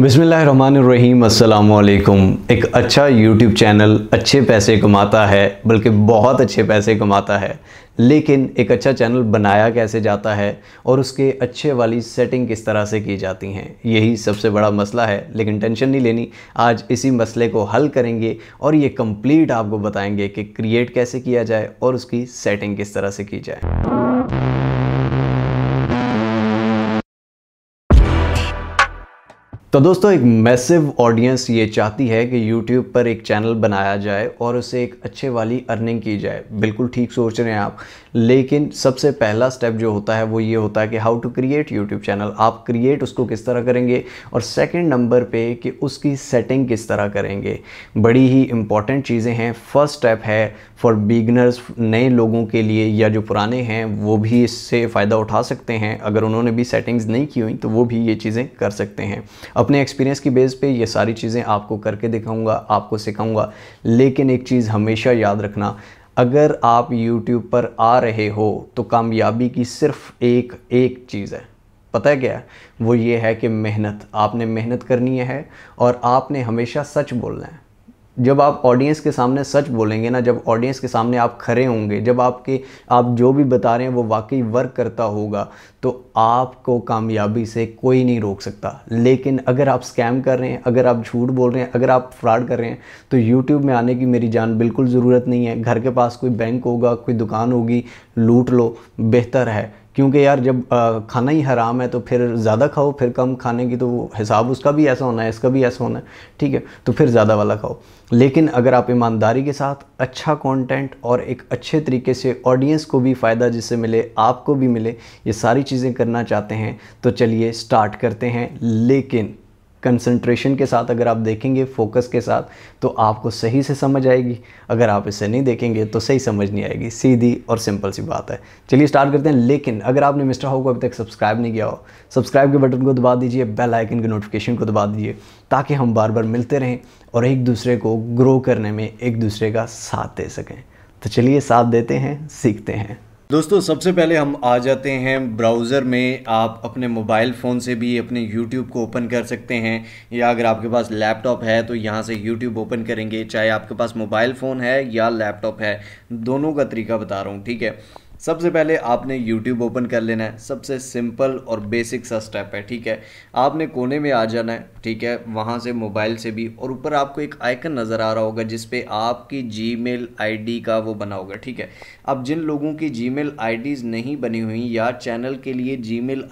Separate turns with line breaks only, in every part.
बिसमीम अल्लाम एक अच्छा यूट्यूब चैनल अच्छे पैसे कमाता है बल्कि बहुत अच्छे पैसे कमाता है लेकिन एक अच्छा चैनल बनाया कैसे जाता है और उसके अच्छे वाली सेटिंग किस तरह से की जाती हैं यही सबसे बड़ा मसला है लेकिन टेंशन नहीं लेनी आज इसी मसले को हल करेंगे और ये कंप्लीट आपको बताएंगे कि क्रिएट कैसे किया जाए और उसकी सेटिंग किस तरह से की जाए तो दोस्तों एक मैसिव ऑडियंस ये चाहती है कि यूट्यूब पर एक चैनल बनाया जाए और उसे एक अच्छे वाली अर्निंग की जाए बिल्कुल ठीक सोच रहे हैं आप लेकिन सबसे पहला स्टेप जो होता है वो ये होता है कि how to create YouTube channel आप क्रिएट उसको किस तरह करेंगे और सेकंड नंबर पे कि उसकी सेटिंग किस तरह करेंगे बड़ी ही इंपॉर्टेंट चीज़ें हैं फर्स्ट स्टेप है फॉर बिगनर्स नए लोगों के लिए या जो पुराने हैं वो भी इससे फ़ायदा उठा सकते हैं अगर उन्होंने भी सेटिंग्स नहीं की हुई तो वो भी ये चीज़ें कर सकते हैं अपने एक्सपीरियंस की बेस पे ये सारी चीज़ें आपको करके दिखाऊंगा आपको सिखाऊंगा लेकिन एक चीज़ हमेशा याद रखना अगर आप YouTube पर आ रहे हो तो कामयाबी की सिर्फ एक एक चीज़ है पता है क्या है वो ये है कि मेहनत आपने मेहनत करनी है और आपने हमेशा सच बोलना है जब आप ऑडियंस के सामने सच बोलेंगे ना जब ऑडियंस के सामने आप खड़े होंगे जब आपके आप जो भी बता रहे हैं वो वाकई वर्क करता होगा तो आपको कामयाबी से कोई नहीं रोक सकता लेकिन अगर आप स्कैम कर रहे हैं अगर आप झूठ बोल रहे हैं अगर आप फ्रॉड कर रहे हैं तो यूट्यूब में आने की मेरी जान बिल्कुल ज़रूरत नहीं है घर के पास कोई बैंक होगा कोई दुकान होगी लूट लो बेहतर है क्योंकि यार जब खाना ही हराम है तो फिर ज़्यादा खाओ फिर कम खाने की तो हिसाब उसका भी ऐसा होना है इसका भी ऐसा होना है ठीक है तो फिर ज़्यादा वाला खाओ लेकिन अगर आप ईमानदारी के साथ अच्छा कंटेंट और एक अच्छे तरीके से ऑडियंस को भी फ़ायदा जिससे मिले आपको भी मिले ये सारी चीज़ें करना चाहते हैं तो चलिए स्टार्ट करते हैं लेकिन कंसंट्रेशन के साथ अगर आप देखेंगे फोकस के साथ तो आपको सही से समझ आएगी अगर आप इसे नहीं देखेंगे तो सही समझ नहीं आएगी सीधी और सिंपल सी बात है चलिए स्टार्ट करते हैं लेकिन अगर आपने मिस्टर हाउ को अभी तक सब्सक्राइब नहीं किया हो सब्सक्राइब के बटन को दबा दीजिए बेल आइकन के नोटिफिकेशन को दबा दीजिए ताकि हम बार बार मिलते रहें और एक दूसरे को ग्रो करने में एक दूसरे का साथ दे सकें तो चलिए साथ देते हैं सीखते हैं दोस्तों सबसे पहले हम आ जाते हैं ब्राउज़र में आप अपने मोबाइल फ़ोन से भी अपने यूट्यूब को ओपन कर सकते हैं या अगर आपके पास लैपटॉप है तो यहाँ से यूट्यूब ओपन करेंगे चाहे आपके पास मोबाइल फ़ोन है या लैपटॉप है दोनों का तरीका बता रहा हूँ ठीक है सबसे पहले आपने यूट्यूब ओपन कर लेना है सबसे सिंपल और बेसिक सा स्टेप है ठीक है आपने कोने में आ जाना है ठीक है वहाँ से मोबाइल से भी और ऊपर आपको एक आइकन नज़र आ रहा होगा जिसपे आपकी जी मेल का वो बना होगा ठीक है अब जिन लोगों की जी मेल नहीं बनी हुई या चैनल के लिए जी मेल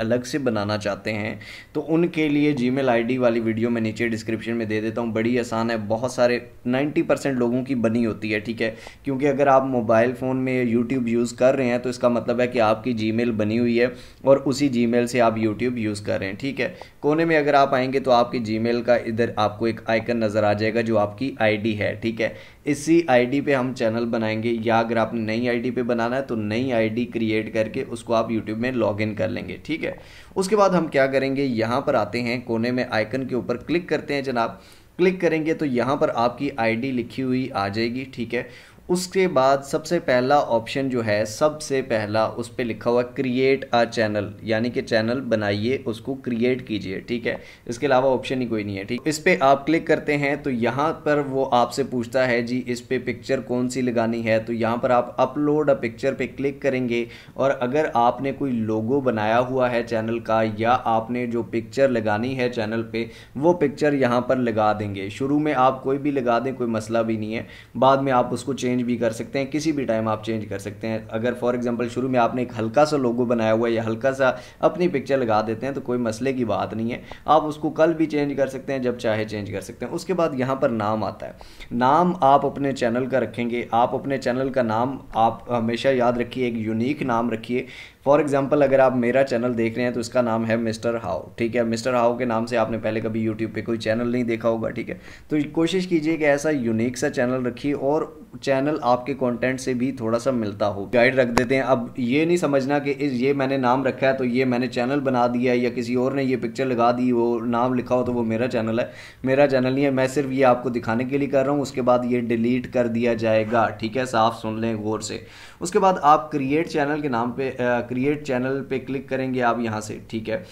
अलग से बनाना चाहते हैं तो उनके लिए जी मेल वाली वीडियो मैं नीचे डिस्क्रिप्शन में दे देता हूँ बड़ी आसान है बहुत सारे नाइन्टी लोगों की बनी होती है ठीक है क्योंकि अगर आप मोबाइल फ़ोन में यूट्यूब यूज़ कर रहे हैं तो इसका मतलब है कि आपकी जी बनी हुई है और उसी जी से आप यूट्यूब यूज़ कर रहे हैं ठीक है कोने में अगर आप आएंगे तो आपकी जी का इधर आपको एक आइकन नज़र आ जाएगा जो आपकी आई है ठीक है इसी आईडी पे हम चैनल बनाएंगे या अगर आपने नई आईडी पे बनाना है तो नई आईडी क्रिएट करके उसको आप यूट्यूब में लॉगिन कर लेंगे ठीक है उसके बाद हम क्या करेंगे यहाँ पर आते हैं कोने में आइकन के ऊपर क्लिक करते हैं जनाब क्लिक करेंगे तो यहाँ पर आपकी आईडी लिखी हुई आ जाएगी ठीक है उसके बाद सबसे पहला ऑप्शन जो है सबसे पहला उस पर लिखा हुआ क्रिएट अ चैनल यानी कि चैनल बनाइए उसको क्रिएट कीजिए ठीक है इसके अलावा ऑप्शन ही कोई नहीं है ठीक इस पर आप क्लिक करते हैं तो यहाँ पर वो आपसे पूछता है जी इस पर पिक्चर कौन सी लगानी है तो यहाँ पर आप अपलोड अ पिक्चर पे क्लिक करेंगे और अगर आपने कोई लोगो बनाया हुआ है चैनल का या आपने जो पिक्चर लगानी है चैनल पर वो पिक्चर यहाँ पर लगा देंगे शुरू में आप कोई भी लगा दें कोई मसला भी नहीं है बाद में आप उसको चेंज चेंज भी कर सकते हैं किसी भी टाइम आप चेंज कर सकते हैं अगर फॉर एग्जांपल शुरू में आपने एक हल्का सा लोगो बनाया हुआ है या हल्का सा अपनी पिक्चर लगा देते हैं तो कोई मसले की बात नहीं है आप उसको कल भी चेंज कर सकते हैं जब चाहे चेंज कर सकते हैं उसके बाद यहाँ पर नाम आता है नाम आप अपने चैनल का रखेंगे आप अपने चैनल का नाम आप हमेशा याद रखिए एक यूनिक नाम रखिए फॉर एग्जाम्पल अगर आप मेरा चैनल देख रहे हैं तो इसका नाम है मिस्टर हाउ ठीक है मिस्टर हाउ के नाम से आपने पहले कभी यूट्यूब पे कोई चैनल नहीं देखा होगा ठीक है तो कोशिश कीजिए कि ऐसा यूनिक सा चैनल रखिए और चैनल चैनल आपके कंटेंट से भी थोड़ा सा मिलता हो गाइड रख देते हैं अब ये नहीं समझना कि इस ये मैंने नाम रखा है तो ये मैंने चैनल बना दिया है या किसी और ने ये पिक्चर लगा दी वो नाम लिखा हो तो वो मेरा चैनल है मेरा चैनल नहीं है मैं सिर्फ ये आपको दिखाने के लिए कर रहा हूँ उसके बाद ये डिलीट कर दिया जाएगा ठीक है साफ सुन लें गौर से उसके बाद आप क्रिएट चैनल के नाम पे क्रिएट चैनल पे क्लिक करेंगे आप यहाँ से ठीक है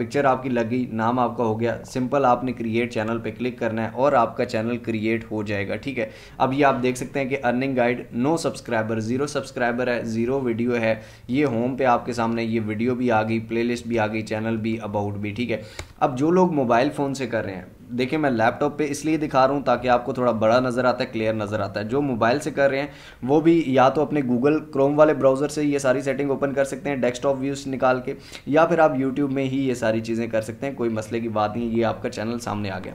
पिक्चर आपकी लगी नाम आपका हो गया सिंपल आपने क्रिएट चैनल पे क्लिक करना है और आपका चैनल क्रिएट हो जाएगा ठीक है अब ये आप देख सकते हैं कि कि earning guide no subscriber zero subscriber है जीरो वीडियो है ये होम पे आपके सामने ये वीडियो भी आ गई प्लेलिस्ट भी आ गई चैनल भी अबाउट भी ठीक है अब जो लोग मोबाइल फ़ोन से कर रहे हैं देखिए मैं लैपटॉप पे इसलिए दिखा रहा हूँ ताकि आपको थोड़ा बड़ा नज़र आता है क्लियर नज़र आता है जो मोबाइल से कर रहे हैं वो भी या तो अपने गूगल क्रोम वाले ब्राउज़र से ये सारी सेटिंग ओपन कर सकते हैं डेस्कटॉप व्यूज़ निकाल के या फिर आप यूट्यूब में ही ये सारी चीज़ें कर सकते हैं कोई मसले की बात नहीं ये आपका चैनल सामने आ गया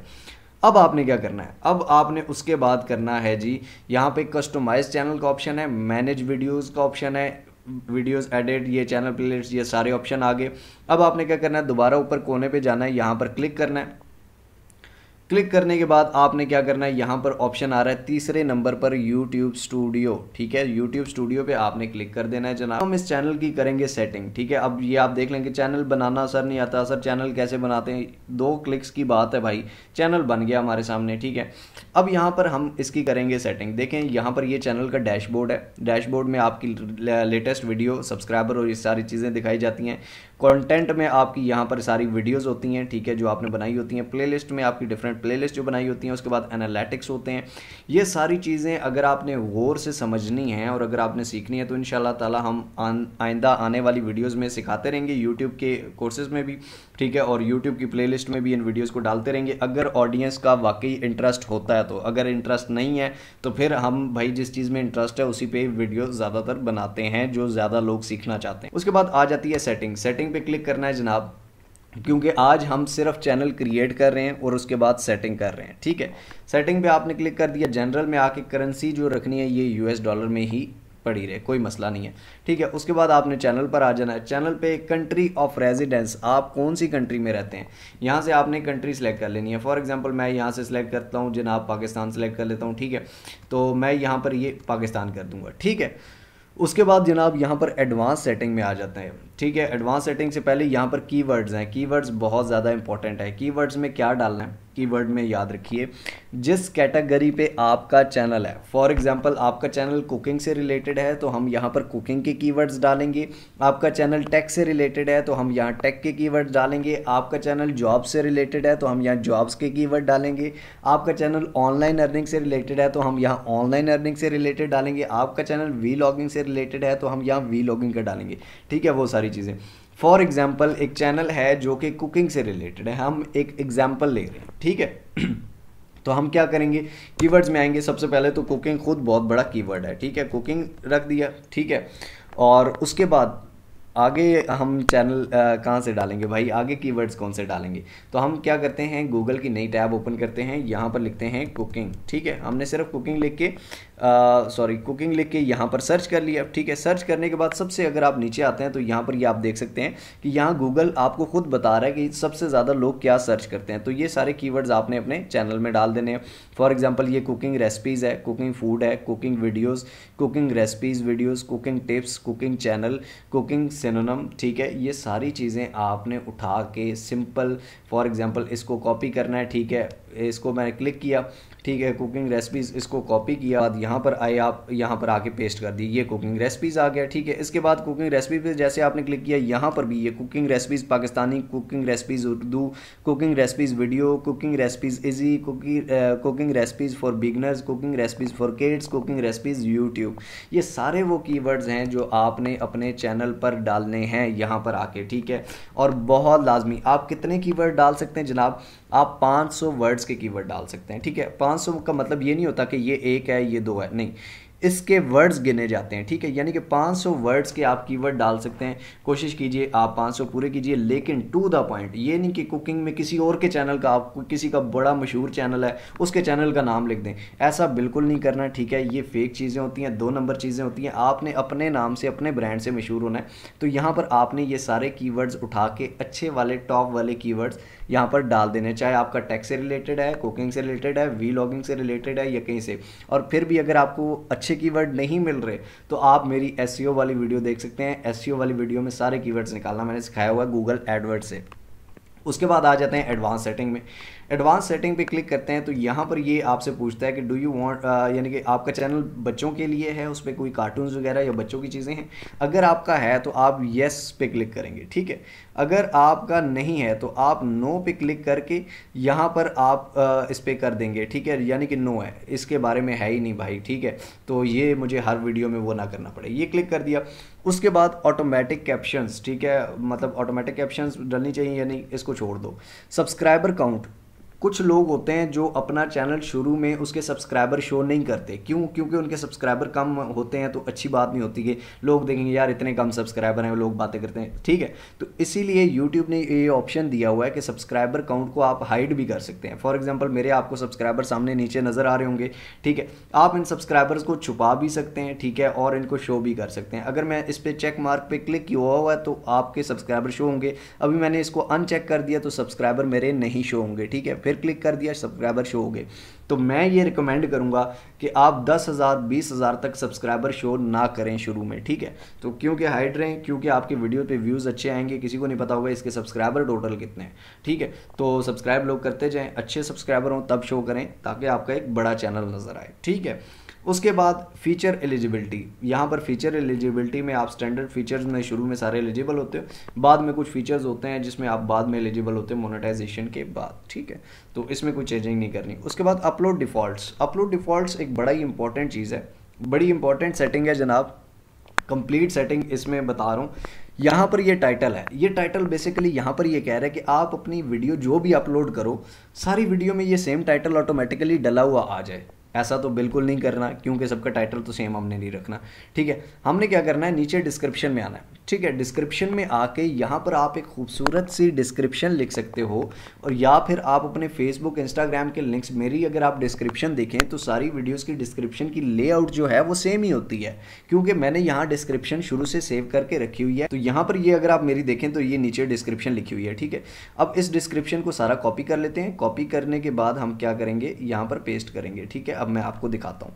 अब आपने क्या करना है अब आपने उसके बाद करना है जी यहाँ पे कस्टमाइज चैनल का ऑप्शन है मैनेज वीडियोस का ऑप्शन है वीडियोस एडिट ये चैनल प्लेट ये सारे ऑप्शन आ गए अब आपने क्या करना है दोबारा ऊपर कोने पे जाना है यहाँ पर क्लिक करना है क्लिक करने के बाद आपने क्या करना है यहाँ पर ऑप्शन आ रहा है तीसरे नंबर पर यूट्यूब स्टूडियो ठीक है यूट्यूब स्टूडियो पे आपने क्लिक कर देना है जनाब हम इस चैनल की करेंगे सेटिंग ठीक है अब ये आप देख लेंगे चैनल बनाना सर नहीं आता सर चैनल कैसे बनाते हैं दो क्लिक्स की बात है भाई चैनल बन गया हमारे सामने ठीक है अब यहाँ पर हम इसकी करेंगे सेटिंग देखें यहाँ पर ये चैनल का डैशबोर्ड है डैशबोर्ड में आपकी लेटेस्ट वीडियो सब्सक्राइबर और ये सारी चीज़ें दिखाई जाती हैं कंटेंट में आपकी यहाँ पर सारी वीडियोस होती हैं ठीक है जो आपने बनाई होती हैं प्लेलिस्ट में आपकी डिफरेंट प्लेलिस्ट जो बनाई होती हैं उसके बाद एनालिटिक्स होते हैं ये सारी चीज़ें अगर आपने गौर से समझनी है और अगर आपने सीखनी है तो इन ताला हम आइंदा आने वाली वीडियोज़ में सिखाते रहेंगे यूट्यूब के कोर्सेज़ में भी ठीक है और यूट्यूब की प्ले में भी इन वीडियोज़ को डालते रहेंगे अगर ऑडियंस का वाकई इंटरेस्ट होता है तो अगर इंटरेस्ट नहीं है तो फिर हम भाई जिस चीज़ में इंटरेस्ट है उसी पर वीडियो ज़्यादातर बनाते हैं जो ज़्यादा लोग सीखना चाहते हैं उसके बाद आ जाती है सेटिंग सेटिंग सेटिंग पे क्लिक करना है जनाब क्योंकि आज हम सिर्फ चैनल क्रिएट कर रहे हैं और उसके बाद सेटिंग कर रहे हैं ठीक है सेटिंग पे आपने क्लिक कर दिया जनरल में आके करेंसी जो रखनी है ये यूएस डॉलर में ही पड़ी रहे कोई मसला नहीं है ठीक है उसके बाद आपने चैनल पर आ जाना है चैनल पे कंट्री ऑफ रेजिडेंस आप कौन सी कंट्री में रहते हैं यहाँ से आपने कंट्री सेलेक्ट कर लेनी है फॉर एग्जांपल मैं यहाँ से सिलेक्ट करता हूँ आप पाकिस्तान सेलेक्ट कर लेता हूँ ठीक है तो मैं यहाँ पर ये पाकिस्तान कर दूंगा ठीक है उसके बाद जनाब यहाँ पर एडवांस सेटिंग में आ जाते हैं ठीक है एडवांस सेटिंग से पहले यहाँ पर कीवर्ड्स हैं कीवर्ड्स बहुत ज़्यादा इंपॉर्टेंट है कीवर्ड्स में क्या डालना है कीवर्ड में याद रखिए जिस कैटेगरी पे आपका चैनल है फॉर एग्जांपल आपका चैनल कुकिंग से रिलेटेड है तो हम यहाँ पर कुकिंग के कीवर्ड्स डालेंगे आपका चैनल टेक से रिलेटेड है तो हम यहाँ टेक के कीवर्ड्स डालेंगे आपका चैनल जॉब से रिलेटेड है तो हम यहाँ जॉब्स के कीवर्ड डालेंगे आपका चैनल ऑनलाइन अर्निंग से रिलेटेड है तो हम यहाँ ऑनलाइन अर्निंग से रिलेटेड डालेंगे आपका चैनल वी से रिलेटेड है तो हम यहाँ वी का डालेंगे ठीक है वो सारी चीज़ें फॉर एग्जाम्पल एक चैनल है जो कि कुकिंग से रिलेटेड है हम एक एग्जाम्पल ले रहे हैं ठीक है तो हम क्या करेंगे कीवर्ड्स में आएंगे सबसे पहले तो कुकिंग खुद बहुत बड़ा कीवर्ड है ठीक है कुकिंग रख दिया ठीक है और उसके बाद आगे हम चैनल कहाँ से डालेंगे भाई आगे कीवर्ड्स कौन से डालेंगे तो हम क्या करते हैं गूगल की नई टैब ओपन करते हैं यहाँ पर लिखते हैं कुकिंग ठीक है हमने सिर्फ कुकिंग लिख के सॉरी कुकिंग लिख के यहाँ पर सर्च कर लिया ठीक है सर्च करने के बाद सबसे अगर आप नीचे आते हैं तो यहाँ पर ये आप देख सकते हैं कि यहाँ गूगल आपको खुद बता रहा है कि सबसे ज़्यादा लोग क्या सर्च करते हैं तो ये सारे कीवर्ड्स आपने अपने चैनल में डाल देने हैं फॉर एग्जाम्पल ये कुकिंग रेसिपीज़ है कुकिंग फूड है cooking videos cooking recipes videos cooking tips cooking channel cooking synonym ठीक है ये सारी चीज़ें आपने उठा के सिंपल फॉर एग्ज़ाम्पल इसको कॉपी करना है ठीक है इसको मैंने क्लिक किया ठीक है कुकिंग रेसिपीज़ इसको कॉपी किया बाद यहाँ पर आए आप यहाँ पर आके पेस्ट कर दी ये कुकिंग रेसिपीज़ आ गया ठीक है इसके बाद कुकिंग रेसिपी पे जैसे आपने क्लिक किया यहाँ पर भी ये cooking recipes Pakistani cooking recipes Urdu cooking recipes video cooking recipes easy cooking recipes for beginners cooking recipes for kids cooking recipes YouTube ये सारे वो की हैं जो आपने अपने चैनल पर डालने हैं यहाँ पर आके ठीक है और बहुत लाजमी आप कितने की डाल सकते हैं जनाब आप पाँच वर्ड्स के की डाल सकते हैं ठीक है पाँच सौ का मतलब ये नहीं होता कि ये एक है ये दो है नहीं इसके वर्ड्स गिने जाते हैं ठीक है यानी कि 500 वर्ड्स के आप कीवर्ड डाल सकते हैं कोशिश कीजिए आप 500 पूरे कीजिए लेकिन टू द पॉइंट ये नहीं कि कुकिंग में किसी और के चैनल का आप किसी का बड़ा मशहूर चैनल है उसके चैनल का नाम लिख दें ऐसा बिल्कुल नहीं करना ठीक है ये फेक चीज़ें होती हैं दो नंबर चीज़ें होती हैं आपने अपने नाम से अपने ब्रांड से मशहूर होना है तो यहाँ पर आपने ये सारे कीवर्ड्स उठा के अच्छे वाले टॉप वाले की यहाँ पर डाल देने चाहे आपका टैक्स से रिलेटेड है कुकिंग से रिलेटेड है वी लॉगिंग से रिलेटेड है या कहीं से और फिर भी अगर आपको अच्छे कीवर्ड नहीं मिल रहे तो आप मेरी एस e वाली वीडियो देख सकते हैं एस e वाली वीडियो में सारे कीवर्ड्स निकालना मैंने सिखाया हुआ है गूगल एडवर्ड से उसके बाद आ जाते हैं एडवांस सेटिंग में एडवांस सेटिंग पे क्लिक करते हैं तो यहाँ पर ये आपसे पूछता है कि डू यू वांट यानी कि आपका चैनल बच्चों के लिए है उस पर कोई कार्टून वगैरह या बच्चों की चीज़ें हैं अगर आपका है तो आप येस पे क्लिक करेंगे ठीक है अगर आपका नहीं है तो आप नो पे क्लिक करके यहाँ पर आप इस पर कर देंगे ठीक है यानी कि नो है इसके बारे में है ही नहीं भाई ठीक है तो ये मुझे हर वीडियो में वो ना करना पड़े ये क्लिक कर दिया उसके बाद ऑटोमेटिक कैप्शंस ठीक है मतलब ऑटोमेटिक कैप्शंस डलनी चाहिए यानी इसको छोड़ दो सब्सक्राइबर काउंट कुछ लोग होते हैं जो अपना चैनल शुरू में उसके सब्सक्राइबर शो नहीं करते क्यों क्योंकि उनके सब्सक्राइबर कम होते हैं तो अच्छी बात नहीं होती है लोग देखेंगे यार इतने कम सब्सक्राइबर हैं लोग बातें करते हैं ठीक है तो इसीलिए यूट्यूब ने ये ऑप्शन दिया हुआ है कि सब्सक्राइबर काउंट को आप हाइड भी कर सकते हैं फॉर एग्जाम्पल मेरे आपको सब्सक्राइबर सामने नीचे नज़र आ रहे होंगे ठीक है आप इन सब्सक्राइबर्स को छुपा भी सकते हैं ठीक है और इनको शो भी कर सकते हैं अगर मैं इस पर चेक मार्क पर क्लिक किया हुआ है तो आपके सब्सक्राइबर शो होंगे अभी मैंने इसको अनचेक कर दिया तो सब्सक्राइबर मेरे नहीं शो होंगे ठीक है फिर क्लिक कर दिया सब्सक्राइबर शो हो गए तो मैं ये रिकमेंड करूँगा कि आप दस हज़ार बीस हज़ार तक सब्सक्राइबर शो ना करें शुरू में ठीक है तो क्योंकि हाइड रहें क्योंकि आपके वीडियो पे व्यूज़ अच्छे आएंगे किसी को नहीं पता होगा इसके सब्सक्राइबर टोटल कितने हैं ठीक है तो सब्सक्राइब लोग करते जाएं अच्छे सब्सक्राइबर हों तब शो करें ताकि आपका एक बड़ा चैनल नज़र आए ठीक है उसके बाद फीचर एलिजिबिलिटी यहाँ पर फीचर एलिजिबिलिटी में आप स्टैंडर्ड फीचर्स में शुरू में सारे एलिजिबल होते हो बाद में कुछ फीचर्स होते हैं जिसमें आप बाद में एलिजिबल होते हैं मोनेटाइजेशन के बाद ठीक है तो इसमें कोई चेंजिंग नहीं करनी उसके बाद अपलोड डिफ़ॉल्ट्स अपलोड डिफ़ॉल्ट्स एक बड़ा ही इंपॉर्टेंट चीज़ है बड़ी इंपॉर्टेंट सेटिंग है जनाब कंप्लीट सेटिंग इसमें बता रहा हूँ यहाँ पर ये टाइटल है ये टाइटल बेसिकली यहाँ पर ये कह रहा है कि आप अपनी वीडियो जो भी अपलोड करो सारी वीडियो में ये सेम टाइटल ऑटोमेटिकली डला हुआ आ जाए ऐसा तो बिल्कुल नहीं करना क्योंकि सबका टाइटल तो सेम हमने नहीं रखना ठीक है हमने क्या करना है नीचे डिस्क्रिप्शन में आना है ठीक है डिस्क्रिप्शन में आके यहाँ पर आप एक खूबसूरत सी डिस्क्रिप्शन लिख सकते हो और या फिर आप अपने फेसबुक इंस्टाग्राम के लिंक्स मेरी अगर आप डिस्क्रिप्शन देखें तो सारी वीडियोस की डिस्क्रिप्शन की लेआउट जो है वो सेम ही होती है क्योंकि मैंने यहाँ डिस्क्रिप्शन शुरू से सेव करके रखी हुई है तो यहाँ पर ये अगर आप मेरी देखें तो ये नीचे डिस्क्रिप्शन लिखी हुई है ठीक है अब इस डिस्क्रिप्शन को सारा कॉपी कर लेते हैं कॉपी करने के बाद हम क्या करेंगे यहाँ पर पेस्ट करेंगे ठीक है अब मैं आपको दिखाता हूँ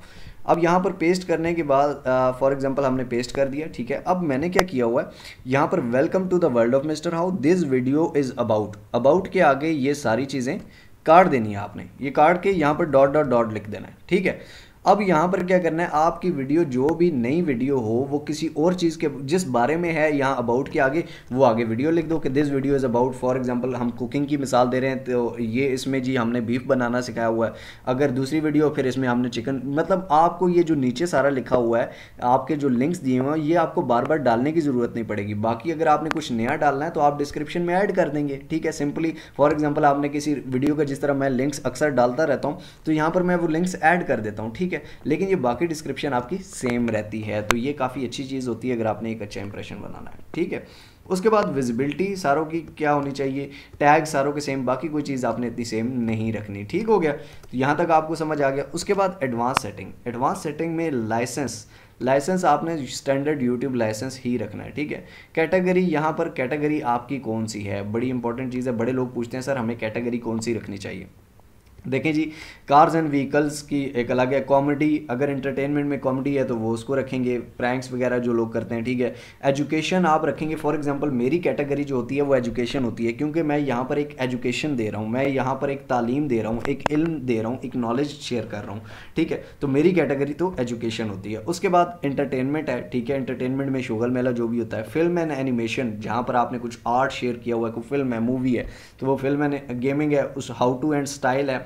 अब यहाँ पर पेस्ट करने के बाद फॉर uh, एग्जाम्पल हमने पेस्ट कर दिया ठीक है अब मैंने क्या किया हुआ है यहाँ पर welcome to the world of Mister How this video is about about के आगे ये सारी चीज़ें कार्ड देनी है आपने ये कार्ड के यहाँ पर डॉट डॉट डॉट लिख देना है ठीक है अब यहाँ पर क्या करना है आपकी वीडियो जो भी नई वीडियो हो वो किसी और चीज़ के जिस बारे में है यहाँ अबाउट के आगे वो आगे वीडियो लिख दो कि this video is about for example हम कुकिंग की मिसाल दे रहे हैं तो ये इसमें जी हमने बीफ बनाना सिखाया हुआ है अगर दूसरी वीडियो फिर इसमें हमने चिकन मतलब आपको ये जो नीचे सारा लिखा हुआ है आपके जो लिंक्स दिए हुए हैं ये आपको बार बार डालने की ज़रूरत नहीं पड़ेगी बाकी अगर आपने कुछ नया डालना है तो आप डिस्क्रिप्शन में ऐड कर देंगे ठीक है सिंपली फॉर एग्जाम्पल आपने किसी वीडियो का जिस तरह मैं लिंक्स अक्सर डालता रहता हूँ तो यहाँ पर मैं वो लिंक्स ऐड कर देता हूँ ठीक ठीक है लेकिन ये बाकी डिस्क्रिप्शन आपकी सेम रहती है तो ये काफ़ी अच्छी चीज़ होती है अगर आपने एक अच्छा इंप्रेशन बनाना है ठीक है उसके बाद विजिबिलिटी सारों की क्या होनी चाहिए टैग सारों के सेम बाकी कोई चीज़ आपने इतनी सेम नहीं रखनी ठीक हो गया तो यहाँ तक आपको समझ आ गया उसके बाद एडवांस सेटिंग एडवांस सेटिंग में लाइसेंस लाइसेंस आपने स्टैंडर्ड यूट्यूब लाइसेंस ही रखना है ठीक है कैटेगरी यहाँ पर कैटेगरी आपकी कौन सी है बड़ी इंपॉर्टेंट चीज़ है बड़े लोग पूछते हैं सर हमें कैटेगरी कौन सी रखनी चाहिए देखें जी कार्स एंड व्हीकल्स की एक अलग है कॉमेडी अगर एंटरटेनमेंट में कॉमेडी है तो वो उसको रखेंगे प्रैंक्स वगैरह जो लोग करते हैं ठीक है एजुकेशन आप रखेंगे फॉर एग्जांपल मेरी कैटेगरी जो होती है वो एजुकेशन होती है क्योंकि मैं यहाँ पर एक एजुकेशन दे रहा हूँ मैं यहाँ पर एक तालीम दे रहा हूँ एक इल्म दे रहा हूँ एक नॉलेज शेयर कर रहा हूँ ठीक है तो मेरी कैटेगरी तो एजुकेशन होती है उसके बाद इंटरटेनमेंट है ठीक है इंटरटेनमेंट में शुगर मेला जो भी होता है फिल्म एंड एनिमेशन जहाँ पर आपने कुछ आर्ट शेयर किया हुआ है कोई फिल्म है मूवी है तो वो फिल्म एंड गेमिंग है उस हाउ टू एंड स्टाइल है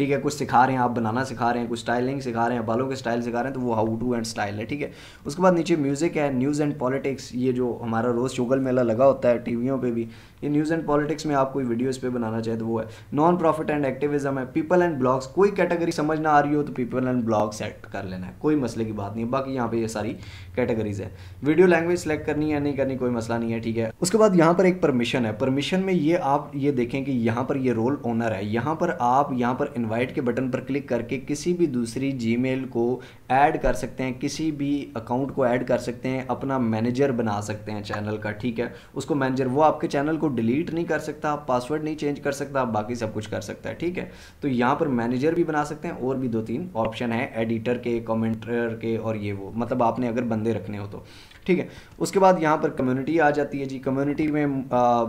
ठीक है कुछ सिखा रहे हैं आप बनाना सिखा रहे हैं कुछ स्टाइलिंग सिखा रहे हैं बालों के स्टाइल सिखा रहे हैं तो वो हाउ टू एंड स्टाइल है ठीक है उसके बाद नीचे म्यूज़िक है न्यूज़ एंड पॉलिटिक्स ये जो हमारा रोज़ शुगल मेला लगा होता है टीवियों पर भी ये न्यूज़ एंड पॉलिटिक्स में आप कोई वीडियोस पे बनाना चाहे तो वो है नॉन प्रॉफिट एंड एक्टिविज्म है पीपल एंड ब्लॉग्स कोई कैटेगरी समझ ना आ रही हो तो पीपल एंड ब्लॉग सेट कर लेना है कोई मसले की बात नहीं है बाकी यहाँ पे ये सारी कैटेगरीज है वीडियो लैंग्वेज सेलेक्ट करनी है नहीं करनी कोई मसला नहीं है ठीक है उसके बाद यहाँ पर एक परमिशन है परमिशन में ये आप ये देखें कि यहाँ पर ये रोल ओनर है यहाँ पर आप यहाँ पर इनवाइट के बटन पर क्लिक करके किसी भी दूसरी जीमेल को ऐड कर सकते हैं किसी भी अकाउंट को ऐड कर सकते हैं अपना मैनेजर बना सकते हैं चैनल का ठीक है उसको मैनेजर वो आपके चैनल को डिलीट नहीं कर सकता आप पासवर्ड नहीं चेंज कर सकता आप बाकी सब कुछ कर सकता है ठीक है तो यहाँ पर मैनेजर भी बना सकते हैं और भी दो तीन ऑप्शन है एडिटर के कॉमेंटर के और ये वो मतलब आपने अगर बंदे रखने हो तो ठीक है उसके बाद यहाँ पर कम्युनिटी आ जाती है जी कम्युनिटी में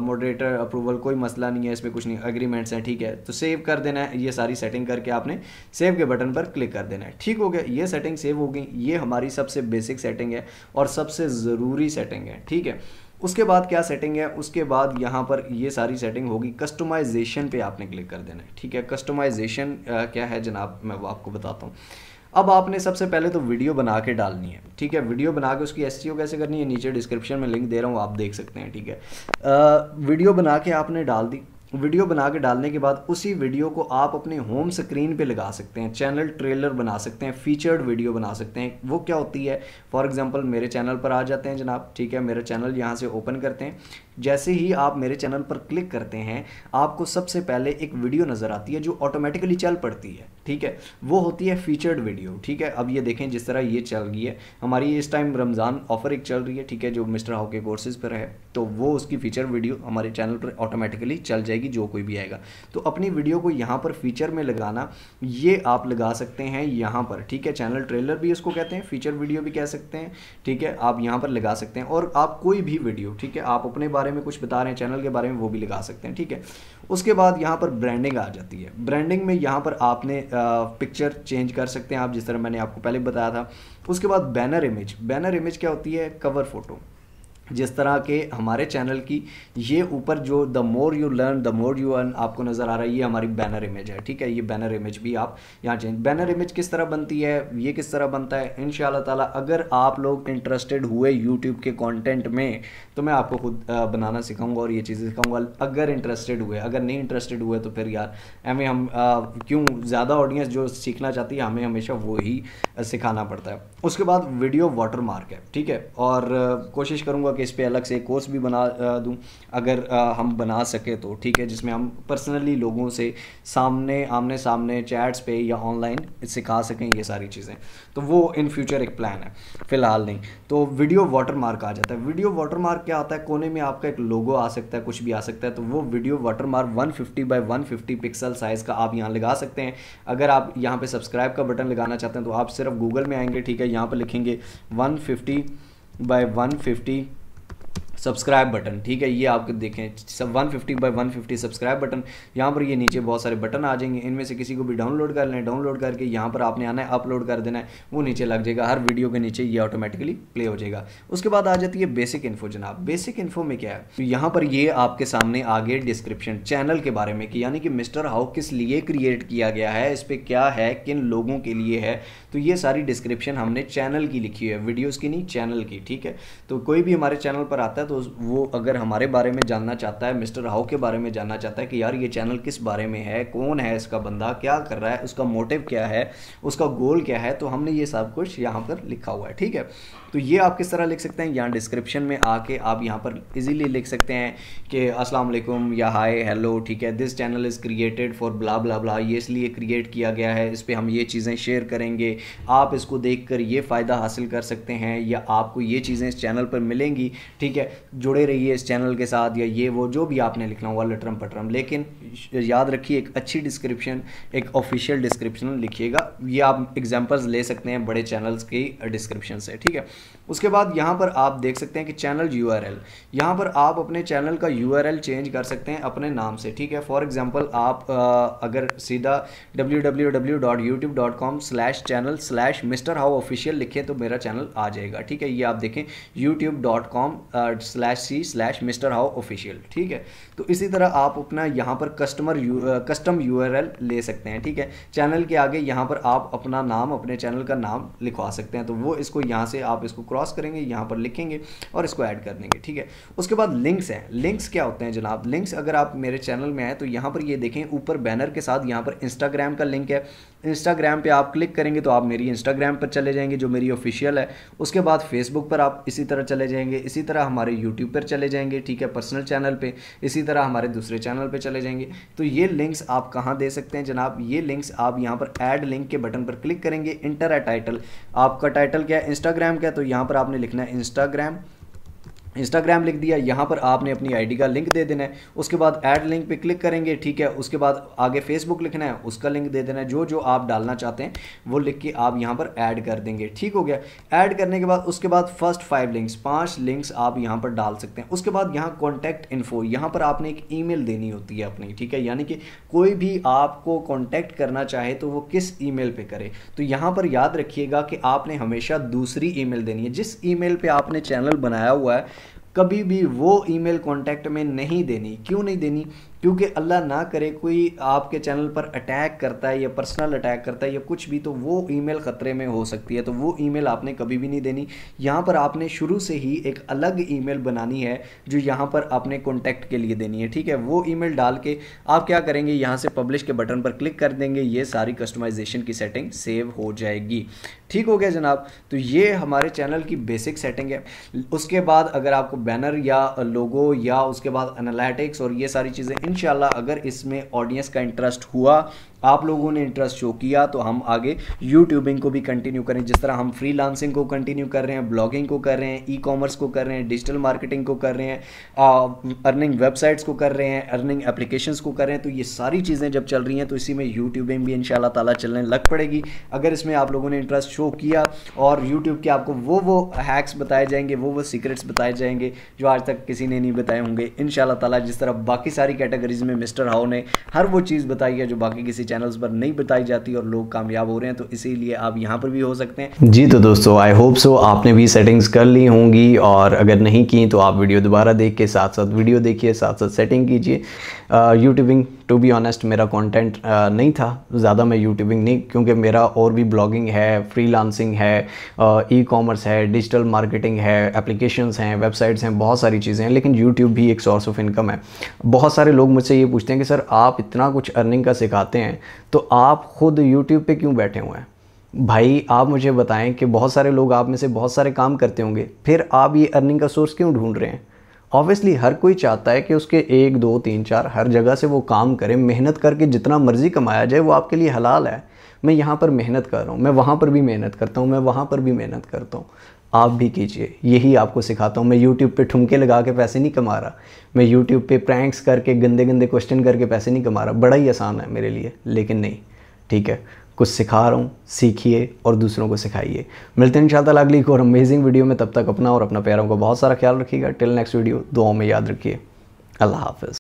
मॉडरेटर अप्रूवल कोई मसला नहीं है इसमें कुछ नहीं एग्रीमेंट्स हैं ठीक है तो सेव कर देना है ये सारी सेटिंग करके आपने सेव के बटन पर क्लिक कर देना है ठीक हो गया ये सेटिंग सेटिंग सेव हो गई ये हमारी सबसे बेसिक सेटिंग है और सबसे ज़रूरी सेटिंग है ठीक है उसके बाद क्या सेटिंग है उसके बाद यहाँ पर ये सारी सेटिंग होगी कस्टमाइजेशन पे आपने क्लिक कर देना है ठीक है कस्टमाइजेशन क्या है जनाब मैं वो आपको बताता हूँ अब आपने सबसे पहले तो वीडियो बना के डालनी है ठीक है वीडियो बना के उसकी एस e कैसे करनी है नीचे डिस्क्रिप्शन में लिंक दे रहा हूँ आप देख सकते हैं ठीक है आ, वीडियो बना के आपने डाल दी वीडियो बना के डालने के बाद उसी वीडियो को आप अपने होम स्क्रीन पे लगा सकते हैं चैनल ट्रेलर बना सकते हैं फीचर्ड वीडियो बना सकते हैं वो क्या होती है फॉर एग्जांपल मेरे चैनल पर आ जाते हैं जनाब ठीक है मेरा चैनल यहाँ से ओपन करते हैं जैसे ही आप मेरे चैनल पर क्लिक करते हैं आपको सबसे पहले एक वीडियो नज़र आती है जो ऑटोमेटिकली चल पड़ती है ठीक है वो होती है फीचर्ड वीडियो ठीक है अब ये देखें जिस तरह ये चल रही है हमारी इस टाइम रमज़ान ऑफर एक चल रही है ठीक है जो मिस्टर हाउ के कोर्सेज़ पर है तो वो उसकी फ़ीचर वीडियो हमारे चैनल पर ऑटोमेटिकली चल जाएगी जाएगी जो कोई भी आएगा तो अपनी वीडियो को यहाँ पर फीचर में लगाना ये आप लगा सकते हैं यहाँ पर ठीक है चैनल ट्रेलर भी इसको कहते हैं फीचर वीडियो भी कह सकते हैं ठीक है आप यहाँ पर लगा सकते हैं और आप कोई भी वीडियो ठीक है आप अपने बारे में कुछ बता रहे हैं चैनल के बारे में वो भी लगा सकते हैं ठीक है उसके बाद यहाँ पर ब्रांडिंग आ जाती है ब्रांडिंग में यहाँ पर आपने पिक्चर चेंज कर सकते हैं आप जिस तरह मैंने आपको पहले बताया था उसके बाद बैनर इमेज बैनर इमेज क्या होती है कवर फोटो जिस तरह के हमारे चैनल की ये ऊपर जो the more you learn the more you earn आपको नज़र आ रहा है ये हमारी बैनर इमेज है ठीक है ये बैनर इमेज भी आप यहाँ चेंज बैनर इमेज किस तरह बनती है ये किस तरह बनता है इन ताला अगर आप लोग इंटरेस्टेड हुए यूट्यूब के कॉन्टेंट में तो मैं आपको खुद बनाना सिखाऊंगा और ये चीज़ें सिखाऊंगा अगर इंटरेस्टेड हुए अगर नहीं इंटरेस्टेड हुए तो फिर यार हमें हम क्यों ज़्यादा ऑडियंस जो सीखना चाहती है हमें हमेशा वो ही सिखाना पड़ता है उसके बाद वीडियो वाटर है ठीक है और कोशिश करूँगा कि कि इस पर अलग से एक कोर्स भी बना दूँ अगर हम बना सके तो ठीक है जिसमें हम पर्सनली लोगों से सामने आमने सामने चैट्स पे या ऑनलाइन सिखा सकें ये सारी चीज़ें तो वो इन फ्यूचर एक प्लान है फ़िलहाल नहीं तो वीडियो वाटर मार्क आ जाता है वीडियो वाटर मार्क क्या आता है कोने में आपका एक लोगो आ सकता है कुछ भी आ सकता है तो वो video water mark one fifty by one fifty pixel size का आप यहाँ लगा सकते हैं अगर आप यहाँ पर सब्सक्राइब का बटन लगाना चाहते हैं तो आप सिर्फ गूगल में आएंगे ठीक है यहाँ पर लिखेंगे one fifty by one fifty subscribe button ठीक है ये आप देखें सब 150 fifty by one subscribe button यहाँ पर ये नीचे बहुत सारे बटन आ जाएंगे इनमें से किसी को भी डाउनलोड कर लें डाउनलोड करके यहाँ पर आपने आना है अपलोड कर देना है वो नीचे लग जाएगा हर वीडियो के नीचे ये ऑटोमेटिकली प्ले हो जाएगा उसके बाद आ जाती है बेसिक इन्फो जनाब बेसिक इन्फो में क्या है तो यहाँ पर ये आपके सामने आगे डिस्क्रिप्शन चैनल के बारे में कि यानी कि मिस्टर हाउ किस लिए क्रिएट किया गया है इस पर क्या है किन लोगों के लिए है तो ये सारी डिस्क्रिप्शन हमने चैनल की लिखी है वीडियोज़ की नहीं चैनल की ठीक है तो कोई भी हमारे चैनल पर आता है तो तो वो अगर हमारे बारे में जानना चाहता है मिस्टर हाउ के बारे में जानना चाहता है कि यार ये चैनल किस बारे में है कौन है इसका बंदा क्या कर रहा है उसका मोटिव क्या है उसका गोल क्या है तो हमने ये सब कुछ यहाँ पर लिखा हुआ है ठीक है तो ये आप किस तरह लिख सकते हैं यहाँ डिस्क्रिप्शन में आके आप यहाँ पर इजीली लिख सकते हैं कि अस्सलाम वालेकुम या हाय हेलो ठीक है this channel is created for blah blah blah ये इसलिए क्रिएट किया गया है इस पर हम ये चीज़ें शेयर करेंगे आप इसको देख कर ये फ़ायदा हासिल कर सकते हैं या आपको ये चीज़ें इस चैनल पर मिलेंगी ठीक है जुड़े रहिए इस चैनल के साथ या ये वो जो भी आपने लिखना हुआ लटरम पटरम लेकिन याद रखिए एक अच्छी डिस्क्रिप्शन एक ऑफिशियल डिस्क्रिप्शन लिखिएगा ये आप एग्जाम्पल्स ले सकते हैं बड़े चैनल्स की डिस्क्रिप्शन से ठीक है उसके बाद यहाँ पर आप देख सकते हैं कि चैनल यू आर एल यहाँ पर आप अपने चैनल का यू आर एल चेंज कर सकते हैं अपने नाम से ठीक है फॉर एग्जाम्पल आप आ, अगर सीधा W W W dot YouTube dot com slash channel slash Mister How official लिखें तो मेरा चैनल आ जाएगा ठीक है ये आप देखें YouTube dot com slash C slash Mister How official ठीक है तो इसी तरह आप अपना यहाँ पर कस्टमर यू कस्टम यू ले सकते हैं ठीक है चैनल के आगे यहाँ पर आप अपना नाम अपने चैनल का नाम लिखवा सकते हैं तो वो इसको यहाँ से आप इसको क्रॉस करेंगे यहाँ पर लिखेंगे और इसको ऐड कर देंगे ठीक है उसके बाद लिंक्स हैं लिंक्स क्या होते हैं जनाब लिंक्स अगर आप मेरे चैनल में आए तो यहाँ पर ये देखें ऊपर बैनर के साथ यहाँ पर इंस्टाग्राम का लिंक है इंस्टाग्राम पर आप क्लिक करेंगे तो आप मेरी इंस्टाग्राम पर चले जाएंगे जो मेरी ऑफिशियल है उसके बाद फेसबुक पर आप इसी तरह चले जाएंगे इसी तरह हमारे यूट्यूब पर चले जाएंगे ठीक है पर्सनल चैनल पर इसी तरह तरह हमारे दूसरे चैनल पर चले जाएंगे तो ये लिंक्स आप कहाँ दे सकते हैं जनाब ये लिंक्स आप यहाँ पर एड लिंक के बटन पर क्लिक करेंगे इंटर ए टाइटल आपका टाइटल क्या है इंस्टाग्राम क्या तो यहाँ पर आपने लिखना है इंस्टाग्राम इंस्टाग्राम लिख दिया यहाँ पर आपने अपनी आईडी का लिंक दे देना है उसके बाद ऐड लिंक पे क्लिक करेंगे ठीक है उसके बाद आगे फेसबुक लिखना है उसका लिंक दे देना है जो जो आप डालना चाहते हैं वो लिख के आप यहाँ पर ऐड कर देंगे ठीक हो गया ऐड करने के बाद उसके बाद फर्स्ट फाइव लिंक्स पाँच लिंक्स आप यहाँ पर डाल सकते हैं उसके बाद यहाँ कॉन्टैक्ट इन्फो यहाँ पर आपने एक ई देनी होती है अपनी ठीक है यानी कि कोई भी आपको कॉन्टैक्ट करना चाहे तो वो किस ई मेल करे तो यहाँ पर याद रखिएगा कि आपने हमेशा दूसरी ई देनी है जिस ई पे आपने चैनल बनाया हुआ है कभी भी वो ईमेल कांटेक्ट में नहीं देनी क्यों नहीं देनी क्योंकि अल्लाह ना करे कोई आपके चैनल पर अटैक करता है या पर्सनल अटैक करता है या कुछ भी तो वो ईमेल ख़तरे में हो सकती है तो वो ईमेल आपने कभी भी नहीं देनी यहाँ पर आपने शुरू से ही एक अलग ईमेल बनानी है जो यहाँ पर आपने कॉन्टैक्ट के लिए देनी है ठीक है वो ईमेल डाल के आप क्या करेंगे यहाँ से पब्लिश के बटन पर क्लिक कर देंगे ये सारी कस्टमाइजेशन की सेटिंग सेव हो जाएगी ठीक हो गया जनाब तो ये हमारे चैनल की बेसिक सेटिंग है उसके बाद अगर आपको बैनर या लोगो या उसके बाद एनालिटिक्स और ये सारी चीज़ें इनशाला अगर इसमें ऑडियंस का इंटरेस्ट हुआ आप लोगों ने इंटरेस्ट शो किया तो हम आगे यूट्यूबिंग को भी कंटिन्यू करें जिस तरह हम फ्री को कंटिन्यू कर रहे हैं ब्लॉगिंग को कर रहे हैं ई कॉमर्स को कर रहे हैं डिजिटल मार्केटिंग को कर रहे हैं अर्निंग वेबसाइट्स को कर रहे हैं अर्निंग एप्लीकेशंस को कर रहे हैं तो ये सारी चीज़ें जब चल रही हैं तो इसी में यूट्यूबिंग भी इन ताला चलने लग पड़ेगी अगर इसमें आप लोगों ने इंटरेस्ट शो किया और यूट्यूब के आपको वो वो हैक्स बताए जाएंगे वो वो सीक्रेट्स बताए जाएंगे जो आज तक किसी ने नहीं बताए होंगे इन ताला जिस तरह बाकी सारी कैटेगरीज में मिस्टर हाउ ने हर वो चीज़ बताई है जो बाकी किसी चैनल्स पर नहीं बताई जाती और लोग कामयाब हो रहे हैं तो इसीलिए आप यहाँ पर भी हो सकते हैं जी तो दोस्तों आई होप सो आपने भी सेटिंग्स कर ली होंगी और अगर नहीं की तो आप वीडियो दोबारा देख के साथ साथ वीडियो देखिए साथ साथ सेटिंग कीजिए YouTubing uh, to be honest मेरा कंटेंट नहीं था ज़्यादा मैं यूट्यूबिंग नहीं क्योंकि मेरा और भी ब्लॉगिंग है फ्रीलांसिंग है ई कॉमर्स है डिजिटल मार्केटिंग है एप्लीकेशन हैं वेबसाइट्स हैं बहुत सारी चीज़ें हैं लेकिन यूट्यूब भी एक सोर्स ऑफ इनकम है बहुत सारे लोग मुझसे ये पूछते हैं कि सर आप इतना कुछ अर्निंग का सिखाते हैं तो आप खुद यूट्यूब पर क्यों बैठे हुए हैं भाई आप मुझे बताएं कि बहुत सारे लोग आप में से बहुत सारे काम करते होंगे फिर आप ये अर्निंग का सोर्स क्यों ढूंढ रहे हैं ऑब्वियसली हर कोई चाहता है कि उसके एक दो तीन चार हर जगह से वो काम करे मेहनत करके जितना मर्ज़ी कमाया जाए वो आपके लिए हलाल है मैं यहाँ पर मेहनत कर रहा हूँ मैं वहाँ पर भी मेहनत करता हूँ मैं वहाँ पर भी मेहनत करता हूँ आप भी कीजिए यही आपको सिखाता हूँ मैं यूट्यूब पे ठुमके लगा के पैसे नहीं कमा रहा मैं यूट्यूब पे प्रैंक्स करके गंदे गंदे क्वेश्चन करके पैसे नहीं कमा रहा बड़ा ही आसान है मेरे लिए लेकिन नहीं ठीक है कुछ सिखा रहा हूँ सीखिए और दूसरों को सिखाइए मिलते हैं इंशाल्लाह अगली एक और अमेजिंग वीडियो में तब तक अपना और अपना प्यारों को बहुत सारा ख्याल रखिएगा टिल नेक्स्ट वीडियो दुआओं में याद रखिए अल्लाह हाफिज़